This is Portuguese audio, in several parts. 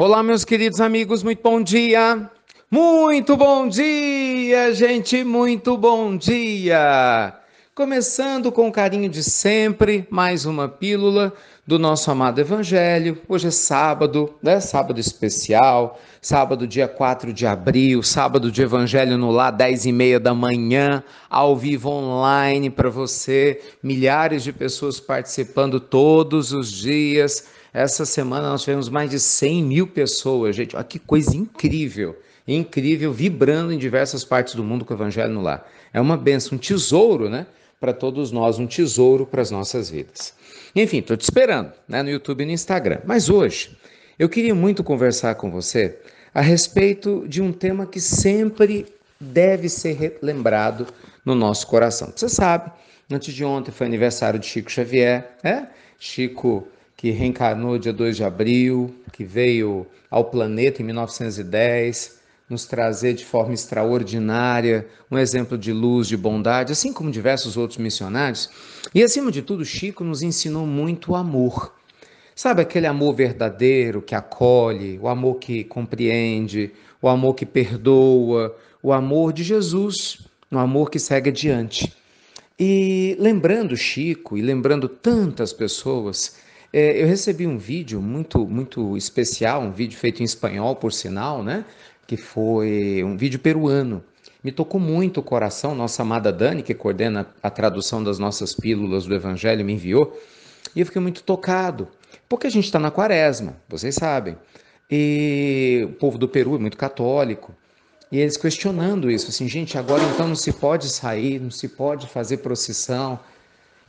Olá, meus queridos amigos, muito bom dia. Muito bom dia, gente, muito bom dia. Começando com o carinho de sempre, mais uma pílula do nosso amado Evangelho. Hoje é sábado, né? Sábado especial, sábado, dia 4 de abril, sábado de Evangelho no Lá, 10 e meia da manhã, ao vivo online para você. Milhares de pessoas participando todos os dias essa semana nós tivemos mais de 100 mil pessoas, gente. Olha que coisa incrível! Incrível, vibrando em diversas partes do mundo com o Evangelho no lar. É uma benção, um tesouro, né? Para todos nós, um tesouro para as nossas vidas. Enfim, estou te esperando né, no YouTube e no Instagram. Mas hoje, eu queria muito conversar com você a respeito de um tema que sempre deve ser lembrado no nosso coração. Você sabe, antes de ontem foi aniversário de Chico Xavier, né? Chico que reencarnou dia 2 de abril, que veio ao planeta em 1910, nos trazer de forma extraordinária um exemplo de luz, de bondade, assim como diversos outros missionários. E acima de tudo, Chico nos ensinou muito amor. Sabe aquele amor verdadeiro que acolhe, o amor que compreende, o amor que perdoa, o amor de Jesus, o amor que segue adiante. E lembrando Chico e lembrando tantas pessoas, é, eu recebi um vídeo muito, muito especial, um vídeo feito em espanhol, por sinal, né? Que foi um vídeo peruano. Me tocou muito o coração, nossa amada Dani, que coordena a tradução das nossas pílulas do Evangelho, me enviou. E eu fiquei muito tocado, porque a gente está na quaresma, vocês sabem. E o povo do Peru é muito católico. E eles questionando isso, assim, gente, agora então não se pode sair, não se pode fazer procissão,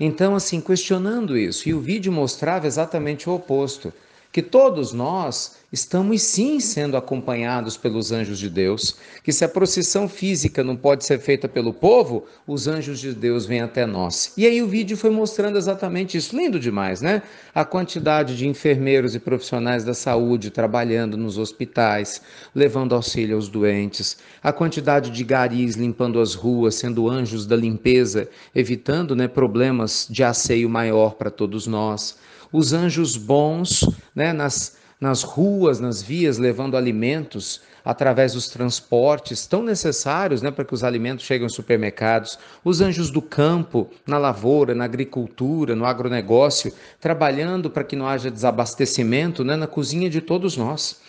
então, assim, questionando isso, e o vídeo mostrava exatamente o oposto: que todos nós estamos sim sendo acompanhados pelos anjos de Deus. Que se a procissão física não pode ser feita pelo povo, os anjos de Deus vêm até nós. E aí o vídeo foi mostrando exatamente isso. Lindo demais, né? A quantidade de enfermeiros e profissionais da saúde trabalhando nos hospitais, levando auxílio aos doentes, a quantidade de garis limpando as ruas, sendo anjos da limpeza, evitando né, problemas de asseio maior para todos nós. Os anjos bons, né, nas nas ruas, nas vias, levando alimentos através dos transportes tão necessários né, para que os alimentos cheguem aos supermercados, os anjos do campo, na lavoura, na agricultura, no agronegócio, trabalhando para que não haja desabastecimento né, na cozinha de todos nós.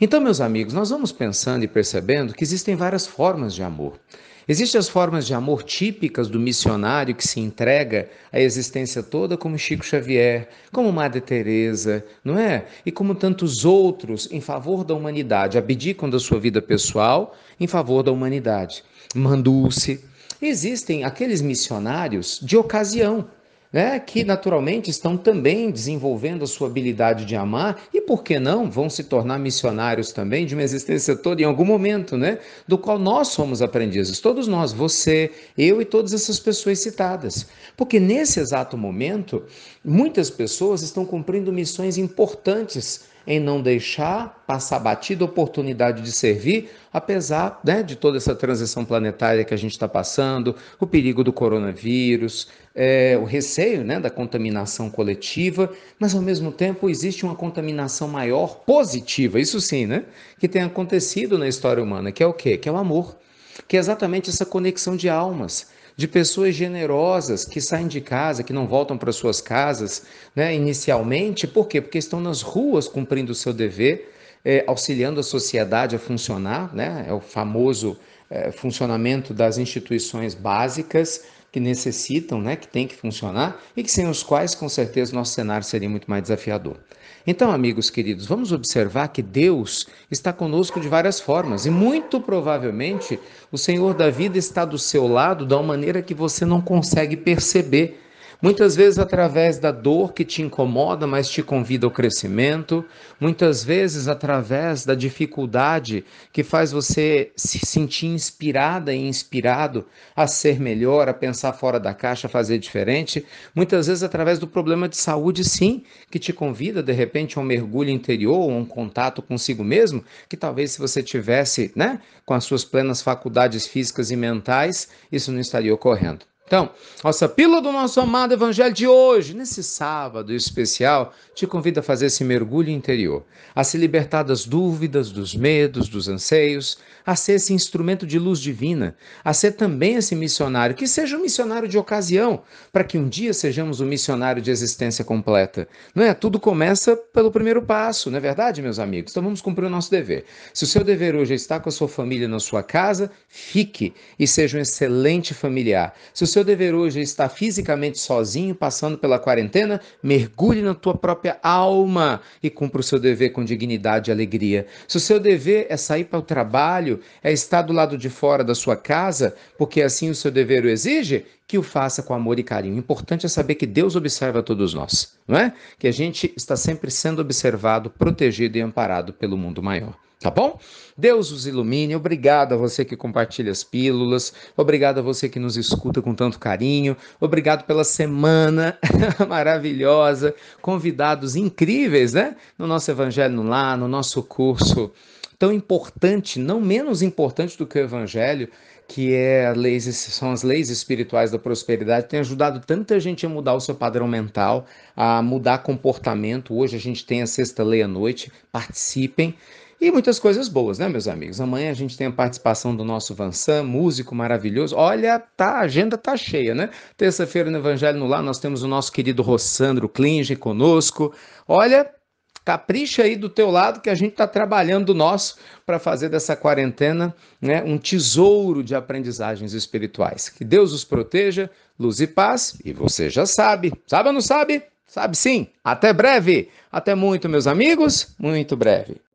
Então, meus amigos, nós vamos pensando e percebendo que existem várias formas de amor. Existem as formas de amor típicas do missionário que se entrega à existência toda, como Chico Xavier, como Madre Teresa, não é? E como tantos outros em favor da humanidade, abdicam da sua vida pessoal em favor da humanidade. mandou se Existem aqueles missionários de ocasião, né, que naturalmente estão também desenvolvendo a sua habilidade de amar e, por que não, vão se tornar missionários também de uma existência toda em algum momento, né, do qual nós somos aprendizes, todos nós, você, eu e todas essas pessoas citadas. Porque nesse exato momento, muitas pessoas estão cumprindo missões importantes em não deixar passar batida a oportunidade de servir, apesar né, de toda essa transição planetária que a gente está passando, o perigo do coronavírus, é, o receio né, da contaminação coletiva, mas ao mesmo tempo existe uma contaminação maior, positiva, isso sim, né, que tem acontecido na história humana, que é o quê? Que é o amor, que é exatamente essa conexão de almas de pessoas generosas que saem de casa, que não voltam para suas casas né, inicialmente, por quê? Porque estão nas ruas cumprindo o seu dever, é, auxiliando a sociedade a funcionar, né? é o famoso é, funcionamento das instituições básicas que necessitam, né, que tem que funcionar e que sem os quais, com certeza, nosso cenário seria muito mais desafiador. Então, amigos queridos, vamos observar que Deus está conosco de várias formas e muito provavelmente o Senhor da vida está do seu lado da maneira que você não consegue perceber Muitas vezes através da dor que te incomoda, mas te convida ao crescimento, muitas vezes através da dificuldade que faz você se sentir inspirada e inspirado a ser melhor, a pensar fora da caixa, a fazer diferente, muitas vezes através do problema de saúde, sim, que te convida de repente a um mergulho interior, a um contato consigo mesmo, que talvez se você tivesse, né, com as suas plenas faculdades físicas e mentais, isso não estaria ocorrendo. Então, nossa pílula do nosso amado Evangelho de hoje, nesse sábado especial, te convida a fazer esse mergulho interior, a se libertar das dúvidas, dos medos, dos anseios, a ser esse instrumento de luz divina, a ser também esse missionário, que seja um missionário de ocasião, para que um dia sejamos um missionário de existência completa. Não é? Tudo começa pelo primeiro passo, não é verdade, meus amigos? Então vamos cumprir o nosso dever. Se o seu dever hoje é estar com a sua família na sua casa, fique e seja um excelente familiar. Se o seu dever hoje é estar fisicamente sozinho, passando pela quarentena, mergulhe na tua própria alma e cumpra o seu dever com dignidade e alegria. Se o seu dever é sair para o trabalho, é estar do lado de fora da sua casa, porque assim o seu dever o exige, que o faça com amor e carinho. O importante é saber que Deus observa todos nós, não é? Que a gente está sempre sendo observado, protegido e amparado pelo mundo maior. Tá bom? Deus os ilumine. Obrigado a você que compartilha as pílulas. Obrigado a você que nos escuta com tanto carinho. Obrigado pela semana maravilhosa. Convidados incríveis, né? No nosso Evangelho no Lar, no nosso curso tão importante, não menos importante do que o Evangelho, que é leis, são as leis espirituais da prosperidade, tem ajudado tanta gente a mudar o seu padrão mental, a mudar comportamento. Hoje a gente tem a sexta lei à noite, participem. E muitas coisas boas, né, meus amigos? Amanhã a gente tem a participação do nosso Vansan, músico maravilhoso. Olha, tá, a agenda tá cheia, né? Terça-feira no Evangelho no Lar, nós temos o nosso querido Rossandro Klinge conosco. Olha, Capricha aí do teu lado que a gente está trabalhando nós nosso para fazer dessa quarentena né, um tesouro de aprendizagens espirituais. Que Deus os proteja, luz e paz. E você já sabe. Sabe ou não sabe? Sabe sim. Até breve. Até muito, meus amigos. Muito breve.